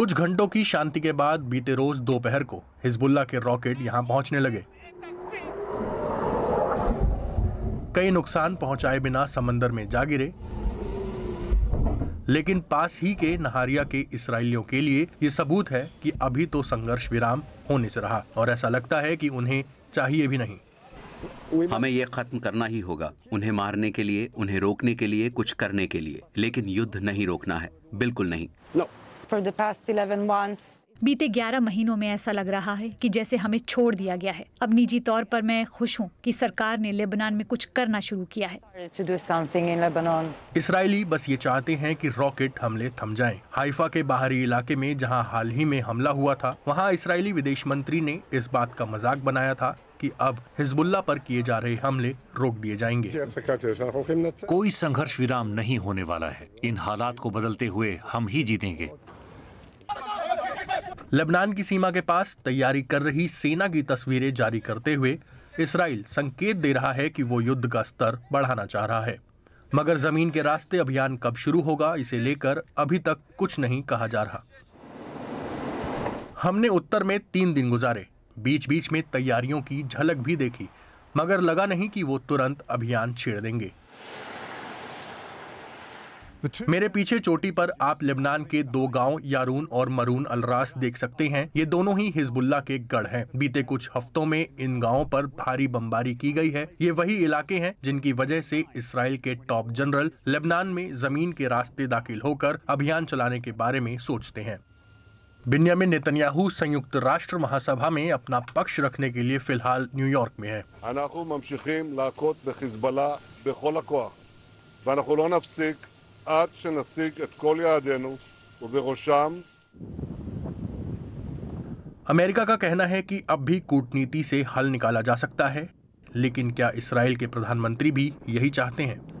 कुछ घंटों की शांति के बाद बीते रोज दोपहर को हिजबुल्ला के रॉकेट यहां पहुंचने लगे कई नुकसान पहुंचाए बिना समंदर में जा गिरे लेकिन पास ही के नहारिया के इसराइलियों के लिए ये सबूत है कि अभी तो संघर्ष विराम होने से रहा और ऐसा लगता है कि उन्हें चाहिए भी नहीं हमें ये खत्म करना ही होगा उन्हें मारने के लिए उन्हें रोकने के लिए कुछ करने के लिए लेकिन युद्ध नहीं रोकना है बिल्कुल नहीं no. for the past 11 months. बीते 11 महीनों में ऐसा लग रहा है कि जैसे हमें छोड़ दिया गया है अब निजी तौर पर मैं खुश हूँ कि सरकार ने लेबनान में कुछ करना शुरू किया है इसराइली बस ये चाहते हैं कि रॉकेट हमले थम जाएं। हाइफा के बाहरी इलाके में जहाँ हाल ही में हमला हुआ था वहाँ इसराइली विदेश मंत्री ने इस बात का मजाक बनाया था कि अब हिजबुल्ला पर किए जा रहे हमले रोक दिए जाएंगे कोई संघर्ष विराम नहीं होने वाला है इन हालात को बदलते हुए हम ही जीतेंगे लेबनान की सीमा के पास तैयारी कर रही सेना की तस्वीरें जारी करते हुए इसराइल संकेत दे रहा है कि वो युद्ध का स्तर बढ़ाना चाह रहा है मगर जमीन के रास्ते अभियान कब शुरू होगा इसे लेकर अभी तक कुछ नहीं कहा जा रहा हमने उत्तर में तीन दिन गुजारे बीच बीच में तैयारियों की झलक भी देखी मगर लगा नहीं कि वो तुरंत अभियान छेड़ देंगे मेरे पीछे चोटी पर आप लेबनान के दो गांव यारून और मरून अलरास देख सकते हैं ये दोनों ही हिजबुल्ला के गढ़ हैं। बीते कुछ हफ्तों में इन गांवों पर भारी बमबारी की गई है ये वही इलाके हैं जिनकी वजह से इसराइल के टॉप जनरल लेबनान में जमीन के रास्ते दाखिल होकर अभियान चलाने के बारे में सोचते हैं बिन्यामिन नेतन्याहू संयुक्त राष्ट्र महासभा में अपना पक्ष रखने के लिए फिलहाल न्यूयॉर्क में है עד שנשיג את כל יעדינו, ובראשם... अमेरिका का कहना है कि अब भी कूटनीति से हल निकाला जा सकता है लेकिन क्या इसराइल के प्रधानमंत्री भी यही चाहते हैं